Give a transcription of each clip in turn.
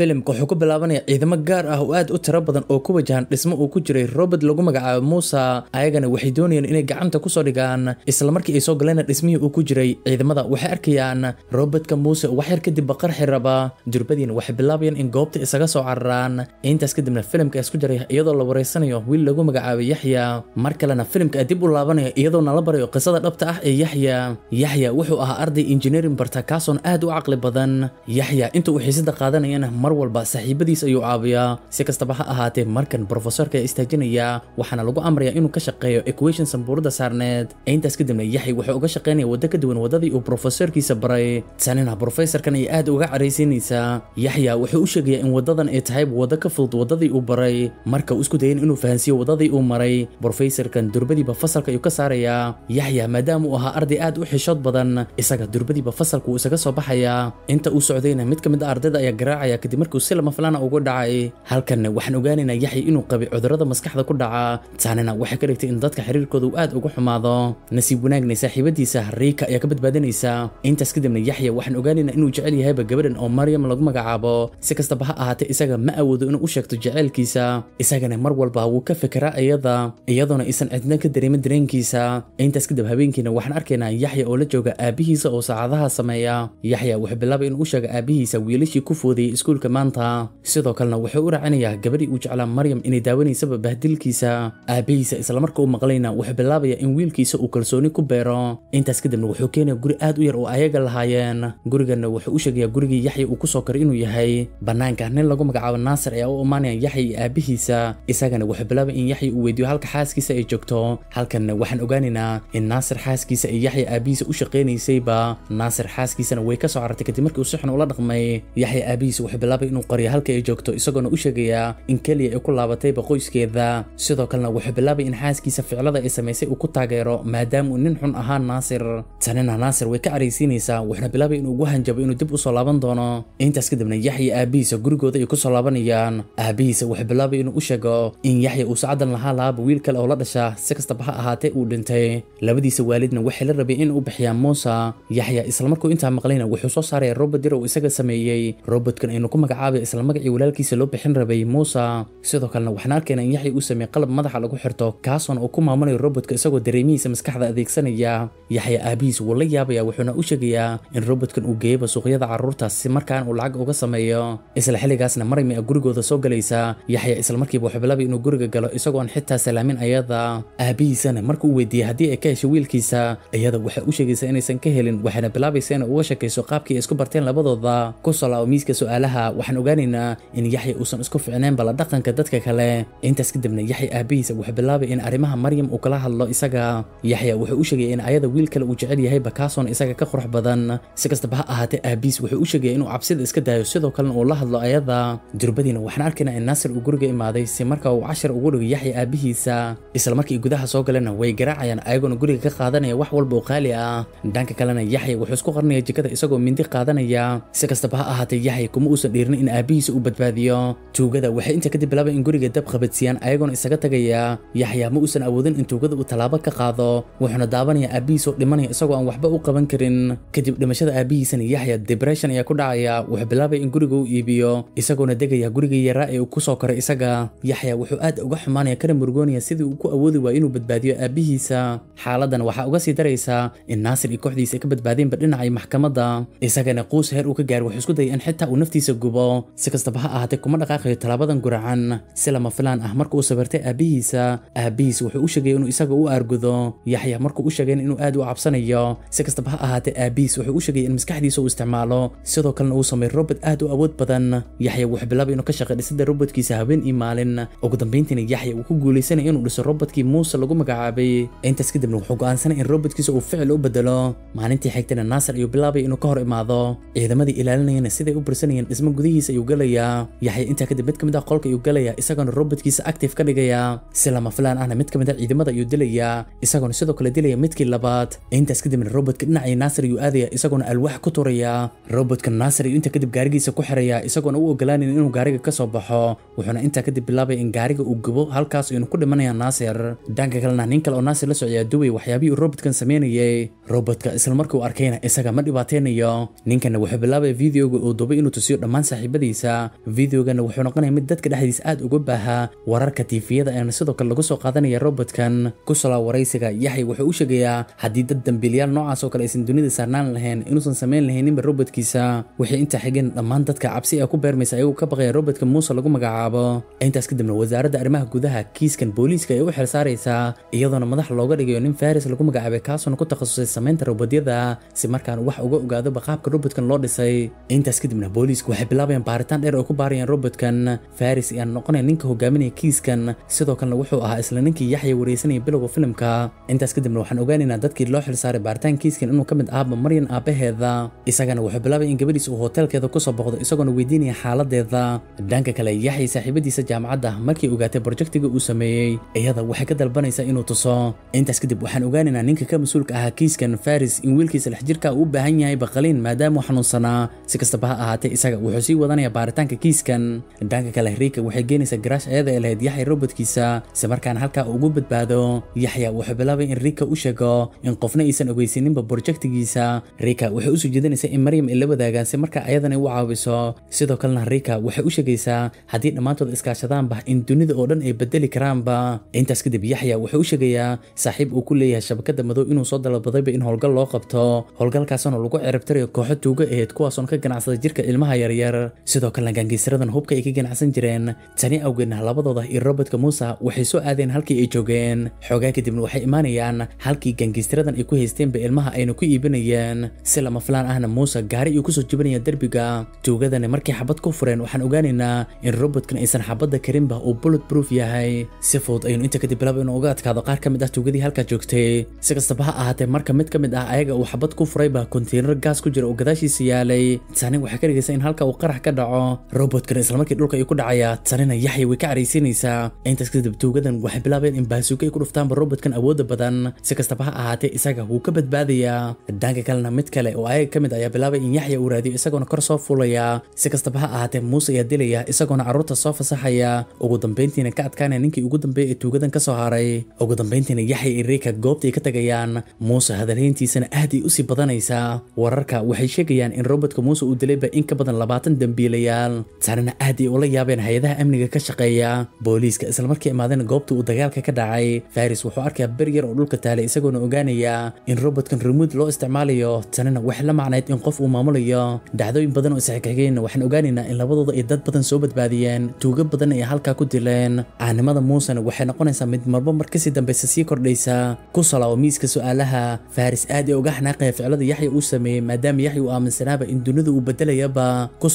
filimka wuxuu ku bilaabanayaa ciidamo gaar ah oo aad u tiro badan oo ku wajahan dhismo uu ku jiray robert lagu magacaabo muusa ayagana waxay doonayaan inay gacanta kusoo dhigaan islamarkii ay soo galeen dhismihii uu ku jiray ciidamada waxay arkayaan robertka muuse oo waxyar kadib baqar raba durbadiina waxay bilaabayaan in goobta isaga soo cararaan intaas kadibna filimka isku jaraya iyadoo la wareysanayo wiil lagu magacaabo yaxya mar kalena filimka dib u laabanaya iyadoo nala barayo qisada dhabta ah ee yaxya yaxya wuxuu ahaa arday injineerin barta kaasoon aad u caqli badan yaxya inta uu xiisada qaadanayana mar walba saaxiibadiis ayuu caawiyaa si kastaba ha ahaatee markan brofesorka ee istaajinayaa waxaana lagu amraya inuu ka shaqeeyo equation sambuurada saarneed ee intaas kadibna yaxay wuxuu uga shaqaynaya waddo ka duwan waddadii uu brofesorkiisa baray tanina brofesorkan ay aad uga caraysiinaysaa yaxya wuxuu u sheegayaa in waddadan ay tahayb waddo ka fudud waddadii uu baray marka uu isku dayen inuu fahansiiyo waddadii uu maray brofesorkan durbadiiba fasalka ayuu ka saarayaa yaxya maadaama uu ahaa arday aad u xishood badan isaga durbadiiba fasalka uu isaga soo baxayaa inta uu socdayna mid ka mid a ah ardayda ayaa garaacaya kadib markuu si lama filaana ugu dhacay halkan waxaan ogaanaynaa yaxya inuu qabay cudurada maskaxda ku dhaca taanina waxay ka dhigtay in dadka xiriirkoodu aad uga xumaado nasiib wanaagna saaxiibadiisa riika ayaa ka badbaadinaysa intaas kadibna yaxya waxaan ogaanaynaa inuu jecel yahayba gabadhan oo maryam lagu magacaabo si kastaba ha ahaatee isaga ma awoodo inuu u sheegto jeceylkiisa isagana mar walba wuu ka fekeraa iyada iyadoona aysan cidna ka dareemin dareenkiisa intaas kadib habeenkiina waxaan arkaynaa yaxya oo la jooga aabihiisa oo saacadaha sameeya yaxya wuxuu bilaabay inuu u sheega aabihiisa wiilashii ku foodayay iskuul rasuulka maanta sidoo kalena wuxuu u raacinayaa gabadhii uu jeclaa maryam inay daawanaysaba bahdilkiisa aabbahiisa islamarka u maqlayna wuxuu bilaabaya in wiilkiisa uu kalsooni ku beero intaas kadibna wuxuu keenaya guri aad u yar oo ayaga lahaayeen gurigana wuxuu u sheegayaa gurigii yaxya uu kusoo karay inuu yahay bannaanka nin lagu magacaabo naasir ayaa u imaanaya yaxya iyo aabbihiisa isagana wuxuu bilaabay in yaxya uu weydiiyo halka xaaskiisa ay joogto halkanna waxaan ogaanaynaa in naasir xaaskiisa ay yaxya aabbihiisa u shaqaynaysayba naasir xaaskiisana way ka soo carartay kadib markii uu si xun ula dhaqmay yaxya aabbihiisa wuxuu bilaabay inuu qaryo halka ay joogto isagoona u sheegayaa in keliya ay ku laabatayba qoyskeeda sidoo kalena wuxuu bilaabay in xaaskiisa ficlada ay samaysay uu ku taageero maadaama uu nin xun ahaa naasir tanina naasir way ka caraysiinaysaa wuxuuna bilaabay inuu ugu hanjabo inuu dib u soo laaban doono intaas kadibna yaxya aabbihiisa gurigooda ay ku soo laabanayaan aabbihiisa wuxuu bilaabay inuu u sheego in yaxya uu sacadan lahaa lahaaba wiil kale oo la dhasha si kastaba ha ahaatee uu dhintay labadiisa waalidna waxay la rabeen inuu bixiyaa moosa yaxya islamarkuu intaa maqlayna wuxuu soo saaraya robot yar isaga sameeyey robotkan aynu ku magacaabay isla magaci walaalkiisa loo bixin rabay muusa sidoo kalena waxaan arkayna in yaxya uu sameeyey qalab madaxa lagu xirto kaasoona uu ku maamulayo robotka isagoo dareemihiisa maskaxda adeegsanaya yaxya aabihiis wuu la yaabaya wuxuuna u sheegayaa in robotkan uu geeyaba suuqyada carruurta si markaan uu lacag uga sameeyo isla xilligaasna maraymi a gurigooda soo galaysa yaxya islamarkiiba wuxuu bilaabay inuu guriga galo isagoon xitaa salaamin ayada aabihiisana markuu weydiiyey haddii ay ka heshay wiilkiisa ayada waxay u sheegaysa inaysan ka helin waxayna bilaabaysa inay uga shakayso qaabkii ay isku barteen labadooda ku salao miiska su'aalaha waxaan ogaanaynaa in yaxya uusan isku ficnayn la dhaqanka dadka kale intaas kadibna yaxya aabihiisa wuxuu bilaabay in arrimaha maryam uu kala hadlo isaga yaxya wuxuu u sheegay in ayada wiil kale uu jecel yahayba kaasoon isaga ka qurux badan si kastaba ha ahaatee aabihiis wuxuu u sheegay inuu cabsida iska daayo sidoo kalena uu la hadlo ayada durbadiina waxaan arkaynaa in naasir uu guriga imaaday si marka uu cashar ugu dhigay yaxya aabihiisa isla markii gudaha soo galena way garaacayaan ayagoona guriga ka qaadanaya wax walba oo qaali ah dhanka kalena yaxya wuxuu isku qarnaya jikada isagoo mindi qaadanaya si kastaba ha ahaatee yaxya kuma uusan xiriirna in aabbihiisa u badbaadiyo tuugada waxay inta kadib bilaabay in guriga dab qabadsiiyaan ayagoona isaga tagaya yaxyaa ma uusan awoodin in tuugada uu tallaabo ka qaado wuxuuna daabanaya aabbihiisoo dhimanaya isagoo aan waxba u qaban karin kadib dhimashada aabbihiisana yaxya debression ayaa ku dhacaya wuxuu bilaabay in guriga uu iibiyo isagoona degaya guriga yaraa ee uu ku soo koray isaga yaxya wuxuu aad uga xumaanaya kana murugoonaya sidii uu ku awoodi waayo inuu badbaadiyo aabbihiisa xaaladan waxaa uga sii daraysa in naasir iyo kooxdiisa ay ka badbaadeenba dhinacay maxkamadda isagana quus heer uu ka gaar wuxuu isku dayay in xitaa uu naftiisa gubo wejigoba si kastaba ha ahaatee kuma dhaqaaqayo talaabadan guracan si lama filaan ah marka uu sabirtay aabbihiisa aabbihiis wuxuu u sheegay inuu isaga u aargudo yaxya markuu u sheegeen inuu aad u cabsanayo si kastaba ha ahaatee aabbihiis wuxuu u sheegay in maskaxdiisa uu isticmaalo sidoo kalena uu sameeyo robot aad u awood badan yaxya wuxuu bilaabay inuu ka shaqay dhisida robotkiisa habeen iyo maalin ugu dambayntiina yaxya uu ku guulaysanay inuu dhiso robotkii muuse lagu magacaabay intaas kadibna wuxuu go'aansanay in robotkiisa uu ficil u bedelo maalintii xigtayna naasar ayuu bilaabay inuu ka hor imaado ciidamadii ilaalinayana siday u bursanayeen dhismo gudihiisa ayuu galayaa yaxya intaa kadib mid kamid ah qolka ayuu galayaa isagana robotkiisa active ka dhigayaa si lama filaan ahna mid kamid ah ciidamada ayuu dilayaa isagoona sidoo kale dilaya midkii labaad intaas kadibna robotka dhinacii naasir ayuu aadaya isagoona alwaax ku turayaa robotka naasir ayuu intaa kadib gaarigiisa ku xirayaa isagoona u ogolaanayn inuu gaariga kasoo baxo wuxuuna intaa kadib bilaabay in gaariga uu gubo halkaas inu ku dhimanaya naasir dhanka kalena nin kale oo naasir la socyaa duway waxyaabihii uu robotkan sameynayay robotka isla markii uu arkayna isaga ma dhibaateynayo ninkana wuxuu bilaabaya videoga uu dubay inuu tusiyo dhammaan saaxiibadiisa videogana wuxuu noqonaya mid dadka dhexdiisa aad uga baaha wararka tiifiyada eena sidoo kale lagu soo qaadanaya robotkan kusola waraysiga yaxya wuxuu u sheegayaa haddii dad dambiilyaal noocaas oo kale aysan dunida saarnaan lahayn inuusan samayn lahayn ninba robotkiisa waxay intaa xigeen dhammaan dadka cabsi ee ah ku beermaysa ayagoo ka baqaya robotka muuse lagu magacaabo intaas kadibna wasaaradda arrimaha gudaha kiiskan booliiska ay u xil saaraysaa iyadoona madax looga dhigayo nin faris lagu magacaabay kaasoona ku takhasusay samaynta robotyada si markaan wax uga ogaadoba qaabka robotkan loo dhisay intaas kadibna booliisku waxay bilaabeen baaritaan dheer oo ku baarayeen robotkan faris ee aan noqonayn ninka hogaaminaya kiiskan sidoo kalena wuxuu ahaa isla ninkii yaxya wareysanaya bilowga filimka intaas kadibna waxaan ogaaneynaa dadkii loo xilsaaray baaritaan kiiskan inuu ka mid ahaa maryan aabaheeda isagana wuxuu bilaabay in gabadhiis uu hoteelkeeda kusoo boqdo isagoona weydiinaya xaaladeeda dhanka kale yaxya saaxiibadiisa jaamacadda markii ogaatay brojektiga uu sameeyey iyada waxay ka dalbanaysaa inuu tuso intaas kadib waxaan ogaanaynaa ninka ka mas-uulka ahaa kiiskan faris in wiilkiisa lix uu u baahan yahay baqaliin maadaama xanuunsanaa si kastaba ha ahaatee isaga wuxuu wuxuu sii wadanaya baaritaanka kiiskan dhanka kale riika waxay geenaysaa garaash ayada ee lahayd yaxya robotkiisa isla markaana halkaa ugu badbaado yaxya wuxuu bilaabay in riika u sheego in qofna aysan ogeysaninba borjektigiisa riika waxay usoo jeedinaysaa in maryam ay la wadaagaan si markaa ayadana u caawiso sidoo kalena riika waxay u sheegaysaa haddii dhammaantood iskaashadaanba in dunida oo dhan ay bedeli karaanba intaas kadib yaxya wuxuu u sheegayaa saaxiib uu ku leeyahay shabakadda madow inuu soo dalabadayba in howlgal loo qabto howlgalkaasoona lagu ciribtirayo kooxo tuuga aheyd kuwaasoon ka ganacsada jirka ilmaha yaryar dheer sidoo kalena gaangeysaradan hubka ay ka ganacsan jireen tani awgeedna labadooda iyo robertka muusa waxay soo aadeen halkii ay joogeen xoogaa kadibna waxay imaanayaan halkii gaangeysaradan ay ku haysteenba ilmaha ayna ku iibinayeen si lama filaan ahna muusa gaari ayuu kusoo jibinaya derbiga tuugadana markay xabad ku fureen waxaan ogaanaynaa in robotkan aysan xabadda karinba uu bullet proof yahay si fudud ayuunu inta kadib bilaaba inuu uga adkaado qaar ka mid ah tuugadii halkaa joogtay si kastaba ha ahaatee marka mid ka mid ah ayaga uu xabad ku furayba konteynar gaas ku jira oo gadaashiisa yaalay tani waxay ka dhigaysa in halka uu qarax ka dhaco robotkan islamarkii dhulka ay ku dhacaya tanina yaxya way ka caraysiinaysaa intaas kadib tuugadan waxay bilaabeen in baasuuka ay ku dhuftaanba robotkan awoodda badan si kastaba ha ahaatee isaga wuu ka badbaadayaa dhanka kalena mid kale oo ayaga ka mid ayaa bilaabay in yaxya uu raadiyo isagoona kor soo fuulaya si kastaba ha ahaatee muuse ayaa dilaya isagoona carruurta soo fasaxaya ugu dambayntiina ka adkaanaya ninkii ugu dambeeyay ee tuugadan ka soo haray ugu dambayntiina yaxya iyo reeka goobtay ka tagayaan muuse hadalhayntiisana aad ay usii badanaysaa wararka waxay sheegayaan in robotka muuse uu dilayba in ka badan labaatan labaatan dambiilayaal taanina aad ay ula yaabeen hay-adaha amniga ka shaqeeya booliiska islamarkii imaadeen goobta uu dagaalka ka dhacay faris wuxuu arkaa beri yar oo dhulka taalay isagoona ogaanaya in robotkan remuud loo isticmaalayo tanina waxay la macnayd in qof uu maamulayo dhacdooyin badan oo isxigxigeen waxaan ogaanaynaa in labadooda ay dad badan soo badbaadiyeen tuugo badan ay halkaa ku dileen caanimada muusena waxay noqonaysaa mid marba mar kasii dambaysa sii kordhaysa ku salaabo miiska su-aalaha faris aad ay uga xanaaqaya ficlada yaxya uu sameeyey maadaama yaxya uu aaminsanaaba in dunidu uu bedelayaba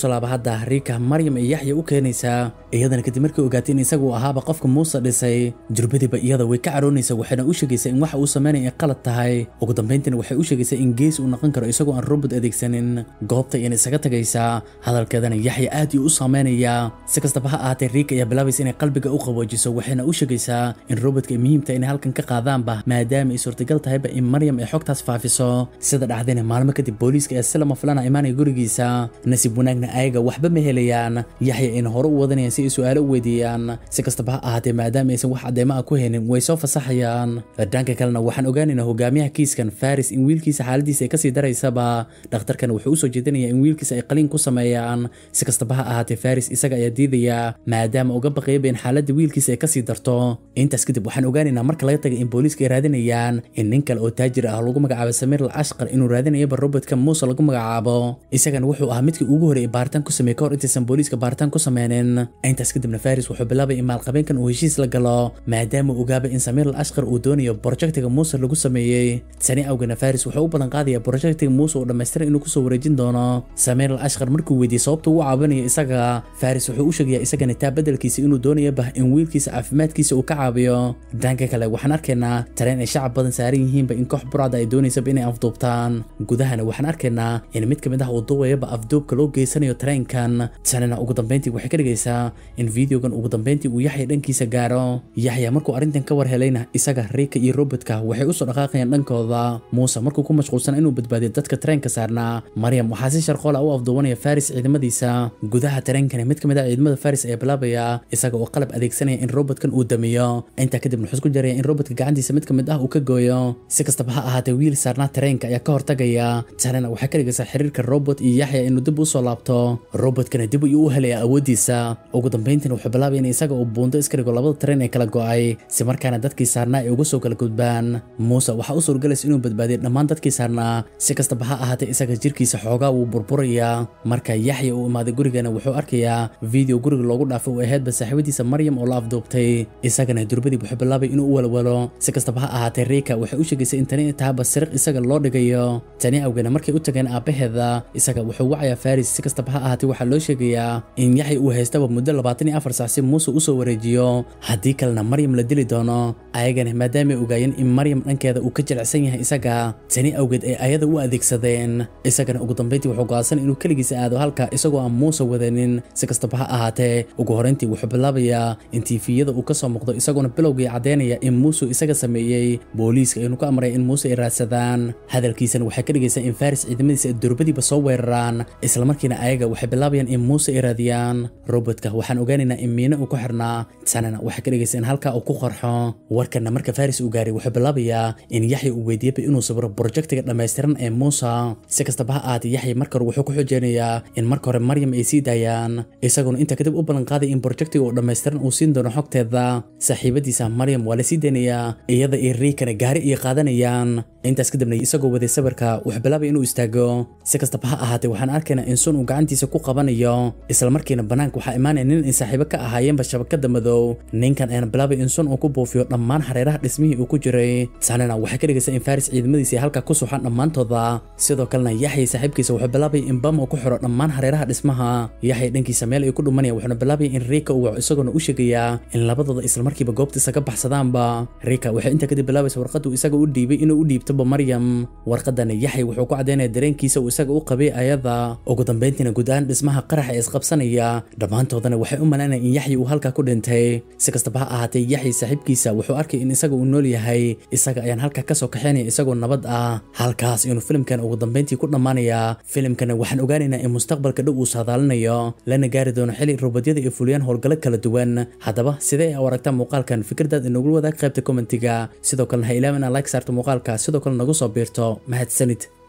laaba hadda riika maryam iyo yaxya u keenaysaa iyadana kadib markii ogaatay in isagu ahaaba qofka muuse dhisay jurbadiiba iyada way ka caroonaysa waxayna u sheegaysaa in waxa uu samaynaya ay qalad tahay ugu dambayntiina waxay u sheegaysaa in gees uu noqon karo isagoo aan robot adeegsanin goobta iyana isaga tagaysaa hadalkeedana yaxya aad iyo u saameynayaa si kastaba ha ahaatee riika ayaa bilaabaysa inay qalbiga u qaboojiso waxayna u sheegaysaa in robotka ay muhiimta inay halkan ka qaadaanba maadaama ay suurtagal tahayba in maryam ay xogtaas faafiso sida dhacdayna maalmo kadib booliiska ee silama lama filana ah imaanaya gurigiisa nasiib wanaagna ayaga waxba ma helayaan yaxya ayna hore u wadanayaan si ay su'aalo u weydiiyaan si kastaba ha ahaatee maadaama aysan wax cadeyma ah ku haynin way soo fasaxayaan dhanka kalena waxaan ogaanaynaa hogaamiyaha kiiskan faris in wiilkiisa xaaladiisa ay kasii daraysaba dhakhtarkana wuxuu u soo jeedinayaa in wiilkiisa ay qaliin ku sameeyaan si kastaba ha ahaatee faris isaga ayaa diidaya maadaama uga baqayaba in xaaladda wiilkiisa ay kasii darto intaas kadib waxaan ogaanaynaa marka laga tagay in booliiska ay raadinayaan in nin kale oo taajir ah lagu magacaabo samiir al ashqar inuu raadinayaba robodka muuse lagu magacaabo isagana wuxuu ahaa midkii ugu horey baaritaan ku sameeyey kahor intaysan booliiska baaritaan ku sameynin intaas kadibna faris wuxuu bilaabay in maalqabeenkan uu heshiis la galo maadaama uu gaabay in samiir al ashqar uu doonayo brojektiga muuse lagu sameeyey sani awgana faris wuxuu u balan qaadaya brojektiga muuse uu dhammaystiray inuu kusoo wareejin doono samiir al ashqar markuu weydiiyey sababta uu caawinayo isaga faris wuxuu u sheegayaa isagana taa bedelkiisa inuu doonayo bah in wiilkiisa caafimaadkiisa uu ka caabiyo dhanka kale waxaan arkaynaa tareen ay shacab badan saaran yihiinba in koox burcada ay doonaysaba inay afduubtaan gudahana waxaan arkaynaa in mid ka mid ah uu duubayaba afduubka loo geysanayo imaanayo tareenkan tanina ugu dambeyntii waxay ka dhigaysaa in videogan ugu dambeyntii uu yaxya dhankiisa gaaro yaxya markuu arrintan ka war helayna isaga riika iyo robotka waxay usoo dhaqaaqayaan dhankooda muuse markuu ku mashquulsana inuu badbaadiyo dadka tareenka saarnaa maryam waxaa si sharqoola u afduwanaya faris ciidamadiisa gudaha tareenkani mid ka mid ah ciidamada faris ee bilaabaya isaga oo qalab adeegsanaya in robotkan uu damiyo intaa kadibna wuxuu isku jaraya in robotka gacantiisa mid ka mid ah uu ka gooyo si kastaba ha ahaatee wiil saarnaa tareenka ayaa ka hortagaya tanina waxay ka dhigaysaa xiriirka robot iyo yaxya inuu dib usoo laabto noqoto robotkan dib ayuu u helaya awooddiisa ugu dambayntiina wuxuu bilaabay in isaga uu buundo iskarigo labada tareen ee kala go'ay si markaana dadkii saarnaa ay uga soo kala gudbaan muuse waxaa u suurgalaysa inuu badbaadiyo dhammaan dadkii saarnaa si kastaba ha ahaatee isaga jirkiisa xoogaa wuu burburayaa marka yaxya uu imaaday gurigana wuxuu arkayaa fideo guriga loogu dhaafay uu ahaydba saaxiibadiisa maryam oo la afduubtay isagana durbadii wuxuu bilaabay inuu u walwalo si kastaba ha ahaatee rika waxay u sheegaysay in tani tahaba sariq isaga loo dhigayo tani awgeena markay u tageen aabbaheeda isaga wuxuu wacayaa faris si kastaba khasaab ha ahaatee waxaa loo sheegayaa in yaxya uu haystaba muddo labaatan iyo afar sac si muuse u soo wareejiyo haddii kalena maryam la dili doono ayagana maadaamay ogaayeen in maryam dhankeeda uu ka jilicsan yahay isaga tani awgeed ay ayada u adeegsadeen isagana ugu dambayntii wuxuu go'aansan inuu keligiisa aado halka isagoo aan muuse wadanin si kastaba ha ahaatee ugu horrayntii wuxuu bilaabayaa in tiifiyada uu ka soo muuqdo isagoona bilowgii caddaynaya in muuse isaga sameeyey booliiska inuu ka amray in muuse ay raadsadaan hadalkiisana waxay ka dhigaysaa in faris ciidamadiisa durbadiiba soo weeraraan islamarkiina iyaga waxay bilaabayaan in muuse ay raadiyaan robotka waxaan ogaanaynaa in miino uu ku xirnaa sanana waxaa ka dhegaysa in halkaa uu ku qarxo warkana marka faris uu gaaray wuxuu bilaabayaa in yaxya uu weydiiyaba inuu sabiro brojektiga dhammaystiran ee muusa si kastaba ha aatee yaxya marka hore wuxuu ku xojeynayaa in marka hore maryam ay sii daayaan isaguna inta kadib u ballanqaaday in brojektiga uu dhammaystiran uu siin doono xogteeda saaxiibadiisa maryam waa la sii daynayaa iyada iyo riikana gaari ay qaadanayaan intaas kadibna isagoo waday sawirka wuxuu bilaabaya inuu istaago si kastaba ha ahaatee waxaan arkaynaa in sun uu gacan gacantiisa ku qabanayo islamarkiina banaanka waxaa imaanaya nin ay saaxiibo ka ahaayeenba shabakada madow ninkan ayaana bilaabay in sun uu ku buufiyo dhammaan hareeraha dhismihii uu ku jiray saanina waxay ka dhigaysa in faris ciidamadiisii halka ku suxan dhammaantooda sidoo kalena yaxya saaxiibkiisa wuxuu bilaabay in bam uu ku xiro dhammaan hareeraha dhismaha yaxya dhankiisa meel ay ku dhumanaya wuxuuna bilaabaya in riika uu waco isagoona u sheegaya in labadooda islamarkiiba goobtiisa ka baxsadaanba riika waxay inta kadib bilaabaysa warqaddu isaga u dhiibay inuu u dhiibtoba maryam warqadana yaxya wuxuu ku caddaynaya dareenkiisa uu isaga u qabay ayada ugu dambeyntiina guud ahaan dhismaha qaraxa ee isqabsanaya dhammaantoodana waxay u malaynayaan in yaxyi uu halka ku dhintay si kastaba ha ahaatee yaxyi saaxiibkiisa wuxuu arkay in isaga uu nool yahay isaga ayaan halkaa soo kaxaynaya isagoo nabad ah halkaas inuu filimkan ugu dambayntii ku dhammaanaya filimkana waxaan ogaanaynaa in mustaqbalka dhow uu saadaalinayo lana gaari doono xili roobadyada ay fuliyaan howlgallo kala duwan haddaba sidee u aragtaan muuqaalkan fikradaad inoogu wadaag qaybta kommentiga sidoo kalena ha ilaawin aa like saarto muuqaalka sidoo kale nagu soo biirto mahadsanid